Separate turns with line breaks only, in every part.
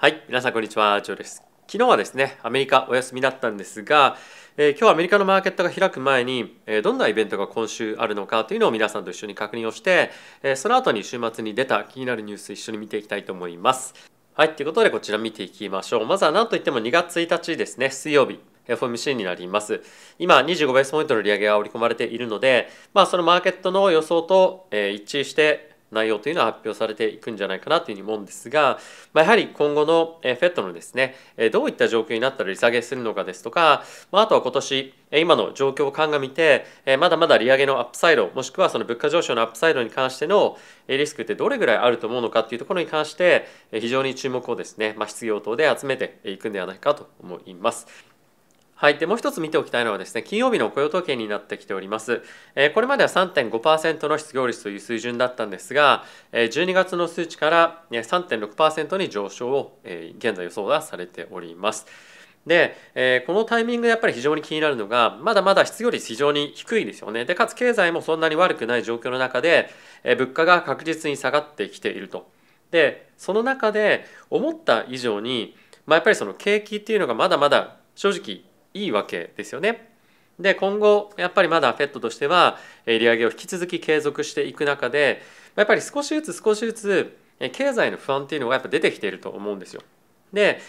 はい、皆さんこんにちは、ジョーです。昨日はですね、アメリカお休みだったんですが、えー、今日はアメリカのマーケットが開く前に、えー、どんなイベントが今週あるのかというのを皆さんと一緒に確認をして、えー、その後に週末に出た気になるニュース一緒に見ていきたいと思います。はい、ということでこちら見ていきましょう。まずは何といっても2月1日ですね、水曜日。FOMC になります。今、25ベースポイントの利上げが織り込まれているので、まあ、そのマーケットの予想と一致して内容というのは発表されていくんじゃないかなというふうに思うんですが、まあ、やはり今後の FED のですねどういった状況になったら利下げするのかですとか、まあ、あとは今年今の状況を鑑みてまだまだ利上げのアップサイドもしくはその物価上昇のアップサイドに関してのリスクってどれぐらいあると思うのかというところに関して非常に注目をですね、まあ、失業等で集めていくんではないかと思います。はい。で、もう一つ見ておきたいのはですね、金曜日の雇用統計になってきております。えこれまでは3.5%の失業率という水準だったんですが、え12月の数値から3.6%に上昇を、え現在予想がされております。で、えこのタイミングでやっぱり非常に気になるのが、まだまだ失業率非常に低いですよね。で、かつ経済もそんなに悪くない状況の中で、え物価が確実に下がってきていると。で、その中で思った以上に、まあ、やっぱりその景気っていうのがまだまだ正直いいわけですよね。で今後やっぱりまだペットとしては利上げを引き続き継続していく中でやっぱり少しずつ少しずつ経済の不安っていうのがやっぱ出てきていると思うんですよ。で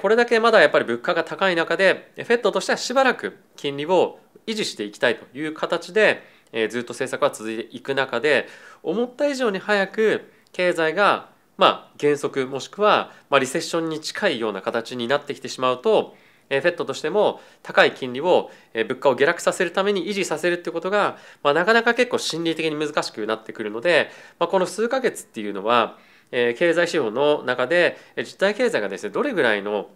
これだけまだやっぱり物価が高い中でフェットとしてはしばらく金利を維持していきたいという形でずっと政策は続いていく中で思った以上に早く経済がまあ減速もしくはまあリセッションに近いような形になってきてしまうとフェットとしても高い金利を物価を下落させるために維持させるってことが、まあ、なかなか結構心理的に難しくなってくるので、まあ、この数ヶ月っていうのは経済指標の中で実体経済がですねどれぐらいの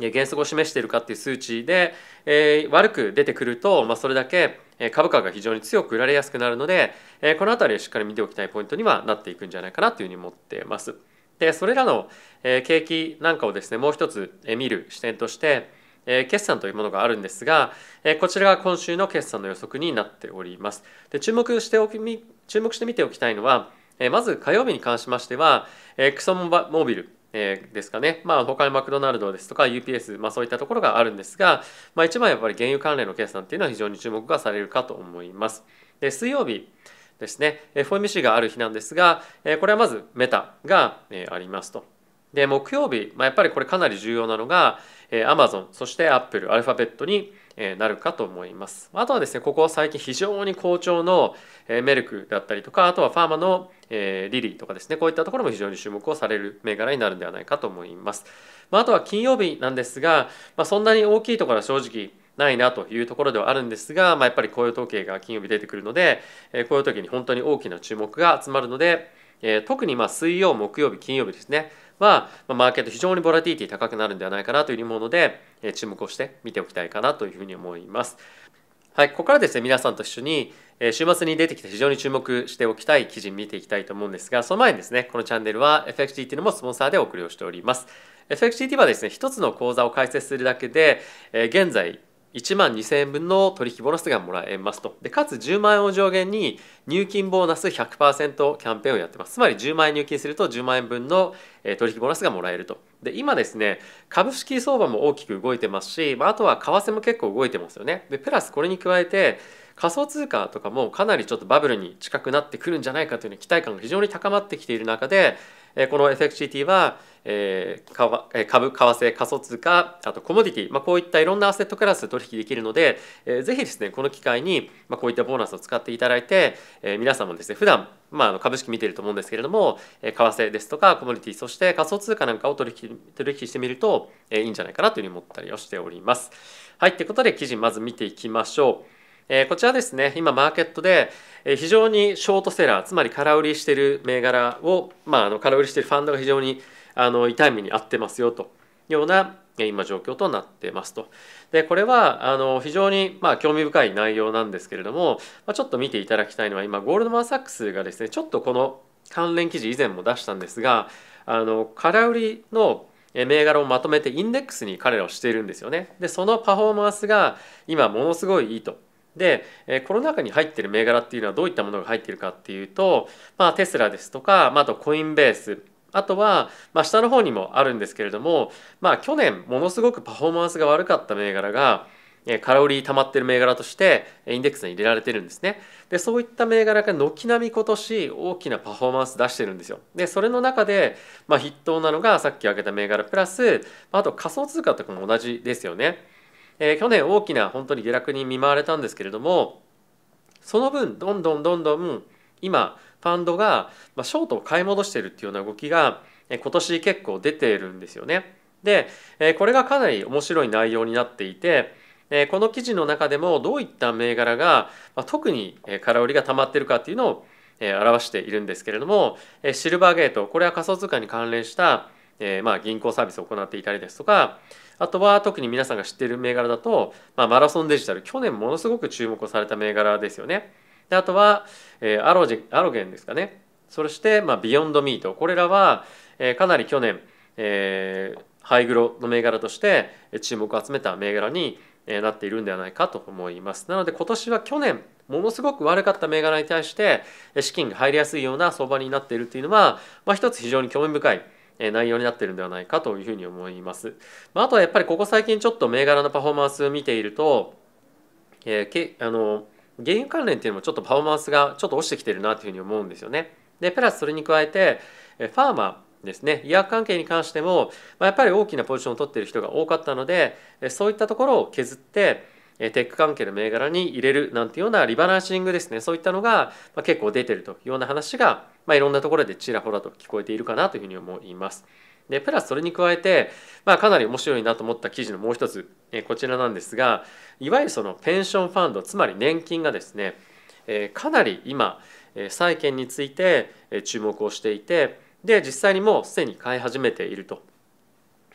原則を示しているかっていう数値で、えー、悪く出てくると、まあ、それだけ株価が非常に強く売られやすくなるので、えー、この辺りをしっかり見ておきたいポイントにはなっていくんじゃないかなというふうに思ってます。でそれらの景気なんかをですねもう一つ見る視点としてえ決算というものがあるんですが、えこちらが今週の決算の予測になっております。で注目しておき注目して見ておきたいのは、えまず火曜日に関しましては、えクソモービルえですかね、まあ、他にマクドナルドですとか UPS、まあ、そういったところがあるんですが、まあ、一番やっぱり原油関連の決算っていうのは非常に注目がされるかと思います。で水曜日ですね FOMC がある日なんですがこれはまずメタがありますと。で木曜日、まあ、やっぱりこれかなり重要なのが、えマゾン、そしてアップルアルファベットになるかと思いますあとはですねここ最近非常に好調のメルクだったりとかあとはファーマのリリーとかですねこういったところも非常に注目をされる銘柄になるんではないかと思います、まあ、あとは金曜日なんですが、まあ、そんなに大きいところは正直ないなというところではあるんですが、まあ、やっぱり雇用統計が金曜日出てくるので雇用統計に本当に大きな注目が集まるのでえー、特にま水曜、木曜日、金曜日ですね、は、まあ、マーケット非常にボラティティ高くなるんではないかなというもので、えー、注目をして見ておきたいかなというふうに思います。はい、ここからですね、皆さんと一緒に、えー、週末に出てきて非常に注目しておきたい記事見ていきたいと思うんですが、その前にですね、このチャンネルは FXGT のもスポンサーでお送りをしております。FXGT はですね、一つの講座を開設するだけで、えー、現在、1万2000円分の取引ボーナスがもらえますとでかつ10万円を上限に入金ボーナス100%キャンペーンをやってますつまり10万円入金すると10万円分の取引ボーナスがもらえるとで今ですね株式相場も大きく動いてますし、まあ、あとは為替も結構動いてますよねでプラスこれに加えて仮想通貨とかもかなりちょっとバブルに近くなってくるんじゃないかという期待感が非常に高まってきている中でこの FXCT は株為替仮想通貨あとコモディティ、まあ、こういったいろんなアセットクラス取引できるのでぜひですねこの機会にこういったボーナスを使っていただいて皆さんもですね普段まあ株式見てると思うんですけれども為替ですとかコモディティそして仮想通貨なんかを取引取引してみるといいんじゃないかなというふうに思ったりをしております。はいということで記事まず見ていきましょう。えこちらですね今マーケットで非常にショートセラーつまり空売りしてる銘柄を、まあ、あの空売りしてるファンドが非常にあの痛い目に遭ってますよというような今状況となってますと。でこれはあの非常にまあ興味深い内容なんですけれども、まあ、ちょっと見ていただきたいのは今ゴールドマン・サックスがですねちょっとこの関連記事以前も出したんですがあの空売りの銘柄をまとめてインデックスに彼らをしているんですよね。でそのパフォーマンスが今ものすごいいいと。で、えこの中に入ってる銘柄っていうのはどういったものが入ってるかっていうと、まあ、テスラですとか、まあ、あとコインベースあとは、まあ、下の方にもあるんですけれども、まあ、去年ものすごくパフォーマンスが悪かった銘柄がカロリー溜まってる銘柄としてインデックスに入れられてるんですねでそういった銘柄が軒並み今年大きなパフォーマンス出してるんですよでそれの中で、まあ、筆頭なのがさっき挙げた銘柄プラスあと仮想通貨とかも同じですよねえー、去年大きな本当に下落に見舞われたんですけれどもその分どんどんどんどん今ファンドが、まあ、ショートを買い戻してるっていうような動きが今年結構出ているんですよね。で、えこれがかなり面白い内容になっていて、えこの記事の中でもどういった銘柄が、ま特に空売りが溜まってるかっていうのを、え表しているんですけれども、えシルバーゲートこれは仮想通貨に関連したえー、まあ、銀行サービスを行っていたりですとかあとは特に皆さんが知っている銘柄だと、まあ、マラソンデジタル去年ものすごく注目をされた銘柄ですよね。であとは、えー、アロジアロゲンですかねそして、まあ、ビヨンドミートこれらは、えー、かなり去年、えー、ハイグロの銘柄として注目を集めた銘柄になっているんではないかと思いますなので今年は去年ものすごく悪かった銘柄に対して資金が入りやすいような相場になっているというのは、まあ、一つ非常に興味深い内容になってるんではないかというふうに思います。まあ、あとはやっぱりここ最近ちょっと銘柄のパフォーマンスを見ていると、えー、けあの原油関連っていうのもちょっとパフォーマンスがちょっと落ちてきてるなというふうに思うんですよね。でプラスそれに加えてファーマーですね医薬関係に関しても、まあ、やっぱり大きなポジションを取っている人が多かったのでそういったところを削ってテック関係の銘柄に入れるなんていうようなリバランシングですねそういったのが結構出てるというような話がまあ、いろんなところでちらほらと聞こえているかなというふうに思います。でプラスそれに加えて、まあ、かなり面白いなと思った記事のもう一つ、えこちらなんですがいわゆるそのペンションファンドつまり年金がですね、えかなり今、え債券について、え注目をしていてで実際にもうすでに買い始めていると。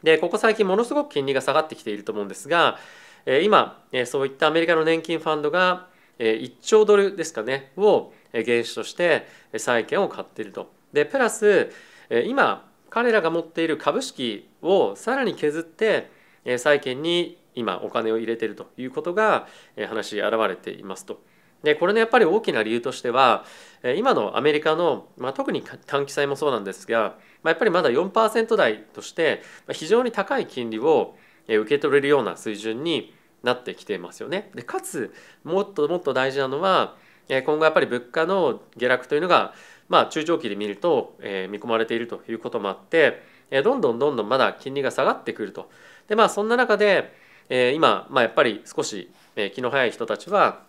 でここ最近ものすごく金利が下がってきていると思うんですが、え今、えそういったアメリカの年金ファンドが1兆ドルですかねを原資として債券を買っていると。でプラス今彼らが持っている株式をさらに削って債券に今お金を入れているということが話現れていますと。でこれのやっぱり大きな理由としては今のアメリカの、まあ、特に短期債もそうなんですが、まあ、やっぱりまだ4%台として非常に高い金利を受け取れるような水準になってきてますよね。でかつもっともっと大事なのは今後やっぱり物価の下落というのが、まあ、中長期で見ると、えー、見込まれているということもあって、えー、どんどんどんどんまだ金利が下がってくると。でまあそんな中で、えー、今、まあ、やっぱり少し、えー、気の早い人たちは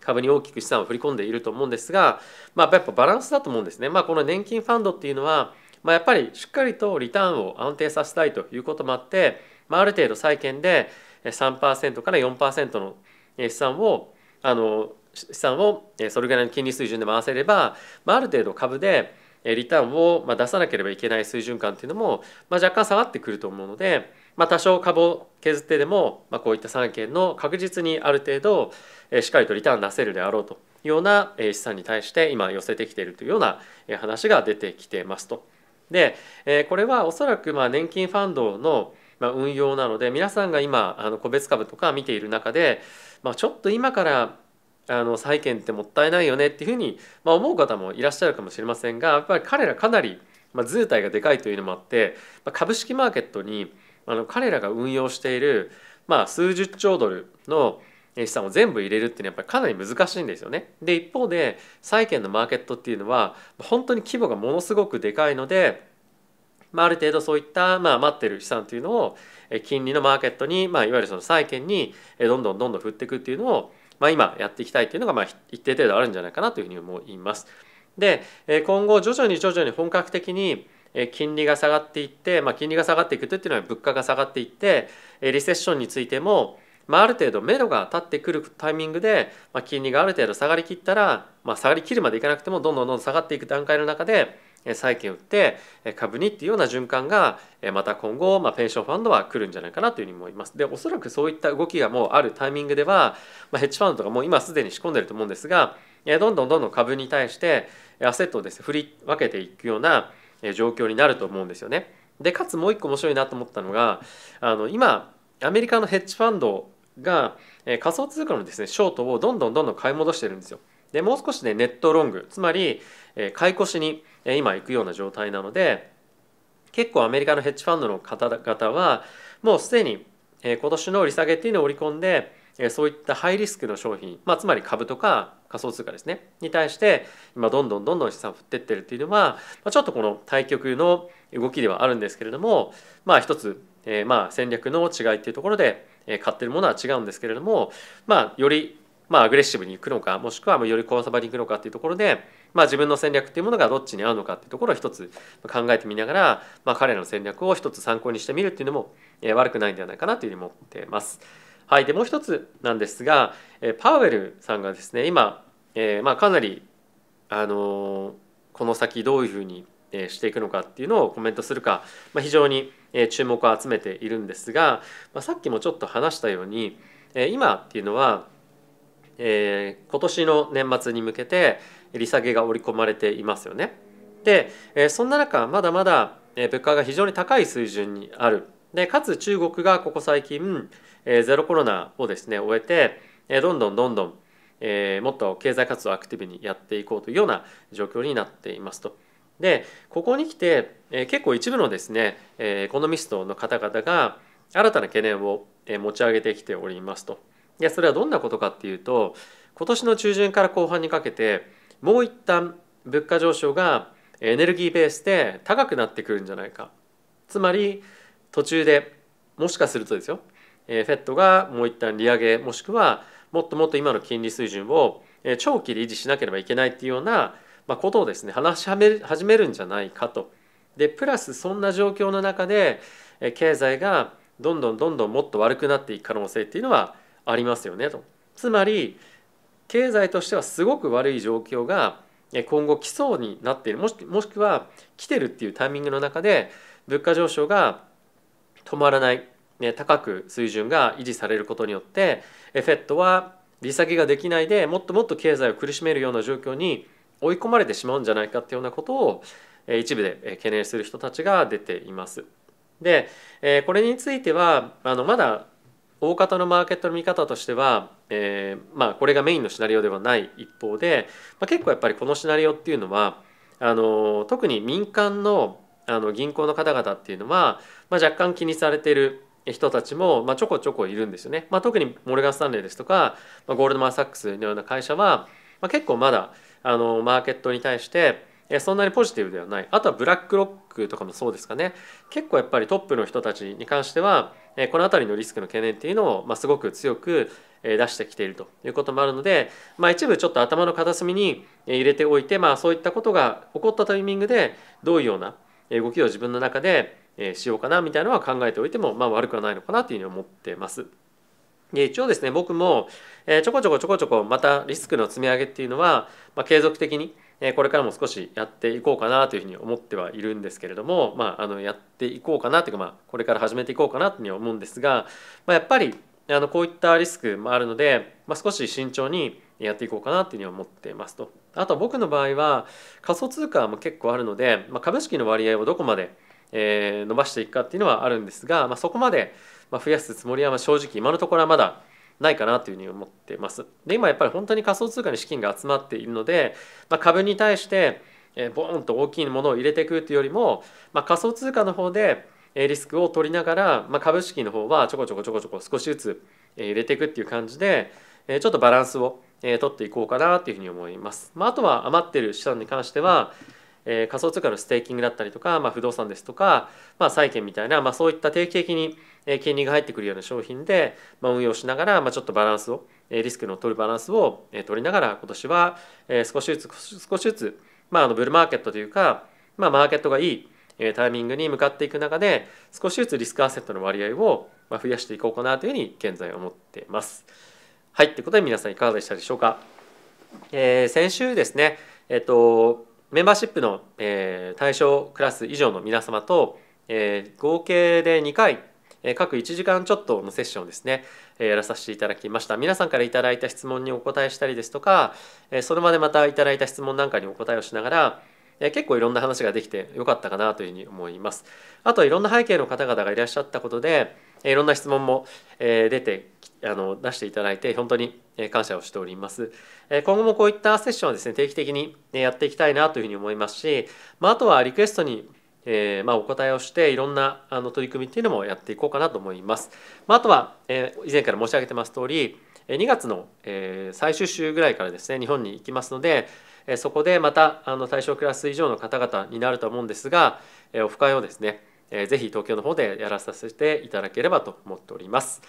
株に大きく資産を振り込んでいると思うんですが、まあ、やっぱバランスだと思うんですね。まあ、この年金ファンドっていうのは、まあ、やっぱりしっかりとリターンを安定させたいということもあって、まあ、ある程度債券で3%から4%の資産をあの資産をそれぐらいの金利水準で回せれば、まあ、ある程度株でリターンを出さなければいけない水準感っていうのも、まあ、若干下がってくると思うので、まあ、多少株を削ってでも、まあ、こういった3件の確実にある程度しっかりとリターン出せるであろうというような資産に対して今寄せてきているというような話が出てきてますと。でこれはおそらくまあ年金ファンドのまあ、運用なので皆さんが今あの個別株とか見ている中で、まあ、ちょっと今からあの債券ってもったいないよねっていうふうに、まあ、思う方もいらっしゃるかもしれませんがやっぱり彼らかなり、まあ、図体がでかいというのもあって、まあ、株式マーケットにあの彼らが運用している、まあ、数十兆ドルの資産を全部入れるっていうのはやっぱりかなり難しいんですよね。で一方で債券のマーケットっていうのは本当に規模がものすごくでかいのでまあ、ある程度そういった、まあ、待ってる資産というのを金利のマーケットに、まあ、いわゆるその債券にどんどんどんどん振っていくっていうのを、まあ、今やっていきたいっていうのが、まあ、一定程度あるんじゃないかなというふうに思います。で今後徐々に徐々に本格的に金利が下がっていって、まあ、金利が下がっていくというのは物価が下がっていってリセッションについても、まあ、ある程度目処が立ってくるタイミングで、まあ、金利がある程度下がりきったら、まあ、下がりきるまでいかなくてもどんどんどんどん下がっていく段階の中で債券を売って株にっていうような循環がまた今後、まあ、ペンションファンドは来るんじゃないかなというふうに思います。でおそらくそういった動きがもうあるタイミングでは、まあ、ヘッジファンドとかもう今すでに仕込んでると思うんですがどんどんどんどん株に対してアセットをですね振り分けていくような状況になると思うんですよね。でかつもう一個面白いなと思ったのがあの今アメリカのヘッジファンドが仮想通貨のですねショートをどんどんどんどん買い戻してるんですよ。でもう少しねネットロングつまり買い越しに今行くような状態なので結構アメリカのヘッジファンドの方々はもうすでに今年の利下げっていうのを織り込んでそういったハイリスクの商品、まあ、つまり株とか仮想通貨ですねに対して今どんどんどんどん資産振ってってるっていうのは、まちょっとこの対局の動きではあるんですけれどもまあ一つ、えー、まあ戦略の違いっていうところで買ってるものは違うんですけれどもまあよりまあ、アグレッシブにいくのかもしくはよりコさサバにいくのかっていうところで、まあ、自分の戦略っていうものがどっちに合うのかっていうところを一つ考えてみながら、まあ、彼らの戦略を一つ参考にしてみるっていうのも、え悪くないんではないかなというふうに思ってます。はい、でもう一つなんですが、えパウエルさんがですね今、えまあ、かなり、あのー、この先どういうふうにしていくのかっていうのをコメントするか、まあ、非常に注目を集めているんですが、まあ、さっきもちょっと話したように今っていうのはえー、今年の年末に向けて利下げが織り込まれていますよね。で、えー、そんな中まだまだ物価が非常に高い水準にあるでかつ中国がここ最近、えー、ゼロコロナをですね終えて、えー、どんどんどんどん、えー、もっと経済活動をアクティブにやっていこうというような状況になっていますと。でここに来て、えー、結構一部のですね、えー、エコノミストの方々が新たな懸念を持ち上げてきておりますと。やそれはどんなことかっていうと今年の中旬から後半にかけてもう一旦物価上昇がエネルギーベースで高くなってくるんじゃないかつまり途中でもしかするとですよフェットがもう一旦利上げもしくはもっともっと今の金利水準を長期で維持しなければいけないっていうようなことをですね話し始めるんじゃないかと。でプラスそんな状況の中で経済がどんどんどんどんもっと悪くなっていく可能性っていうのはありますよねと。つまり経済としてはすごく悪い状況が今後来そうになっているもしもしくは来てるっていうタイミングの中で物価上昇が止まらない、ね、高く水準が維持されることによってェットは利下げができないでもっともっと経済を苦しめるような状況に追い込まれてしまうんじゃないかっていうようなことを一部で懸念する人たちが出ています。でこれについてはあのまだ大方のマーケットの見方としては、えー、まあ、これがメインのシナリオではない一方で、まあ、結構やっぱりこのシナリオっていうのはあの特に民間のあの銀行の方々っていうのは、まあ、若干気にされてる人たちも、まあ、ちょこちょこいるんですよね。まあ、特にモルガン・スタンレーですとか、まあ、ゴールドマン・サックスのような会社は、まあ、結構まだあのマーケットに対してそんなにポジティブではないあとはブラックロックとかもそうですかね結構やっぱりトップの人たちに関してはえこの辺りのリスクの懸念っていうのを、ますごく強く出してきているということもあるので、まあ、一部ちょっと頭の片隅に入れておいて、まあ、そういったことが起こったタイミングでどういうような動きを自分の中でしようかなみたいなのは考えておいても、まあ、悪くはないのかなというふうに思ってます。で一応ですね僕もちょこちょこちょこちょこまたリスクの積み上げっていうのは、まあ、継続的にこれからも少しやっていこうかなというふうに思ってはいるんですけれども、まあ、あのやっていこうかなというか、まあ、これから始めていこうかなというふうに思うんですが、まあ、やっぱりあのこういったリスクもあるので、まあ、少し慎重にやっていこうかなというふうに思ってますと。あと僕の場合は仮想通貨も結構あるので、まあ、株式の割合をどこまで、えー、伸ばしていくかっていうのはあるんですが、まあ、そこまで増やすつもりは正直今のところはまだないかなというふうに思っています。で今やっぱり本当に仮想通貨に資金が集まっているので、まあ、株に対してボーンと大きいものを入れていくというよりも、まあ、仮想通貨の方でリスクを取りながら、まあ、株式の方はちょこちょこちょこちょこ少しずつ入れていくっていう感じでちょっとバランスを取っていこうかなというふうに思います。まあ、あとは余ってる資産に関しては、えー、仮想通貨のステーキングだったりとか、まあ、不動産ですとか、まあ、債券みたいな、まあ、そういった定期的に金利が入ってくるような商品で、まあ、運用しながら、まあ、ちょっとバランスをリスクの取るバランスを取りながら今年は少しずつ少しずつ、まあ、あのブルーマーケットというか、まあ、マーケットがいいタイミングに向かっていく中で少しずつリスクアセットの割合を増やしていこうかなというふうに現在思ってます。はいということで皆さんいかがでしたでしょうか。えー、先週ですね、えっとメンバーシップの、えー、対象クラス以上の皆様と、えー、合計で2回各1時間ちょっとのセッションですねやらさせていただきました皆さんからいただいた質問にお答えしたりですとかその場でまたいただいた質問なんかにお答えをしながら結構いろんな話ができてよかったかなというふうに思いますあといろんな背景の方々がいらっしゃったことでいろんな質問も出てあの出していただいて本当に感謝をしております今後もこういったセッションはですね定期的にやっていきたいなというふうに思いますし、まあ、あとはリクエストにえー、まあ、お答えをしていろんなあの取り組みっていうのもやっていこうかなと思います。まあ、あとは、えー、以前から申し上げてます通り2月の、えー、最終週ぐらいからですね日本に行きますので、えそこでまたあの対象クラス以上の方々になると思うんですが、えオフ会をですね、えー、ぜひ東京の方でやらさせていただければと思っております。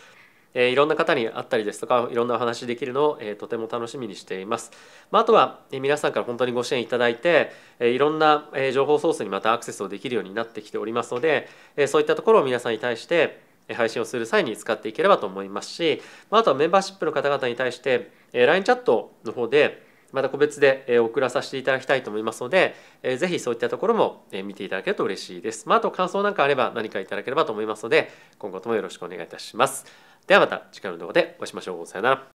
えー、いろんな方に会ったりですとかいろんなお話できるのを、えー、とても楽しみにしています、まあ、あとは、えー、皆さんから本当にご支援いただいて、えー、いろんな、えー、情報ソースにまたアクセスをできるようになってきておりますので、えー、そういったところを皆さんに対して配信をする際に使っていければと思いますし、まあ、あとはメンバーシップの方々に対して、えー、LINE チャットの方でまた個別で送らさせていただきたいと思いますので、ぜひそういったところも見ていただけると嬉しいです。まあ、あと感想なんかあれば何かいただければと思いますので、今後ともよろしくお願いいたします。ではまた次回の動画でお会いしましょう。さよなら。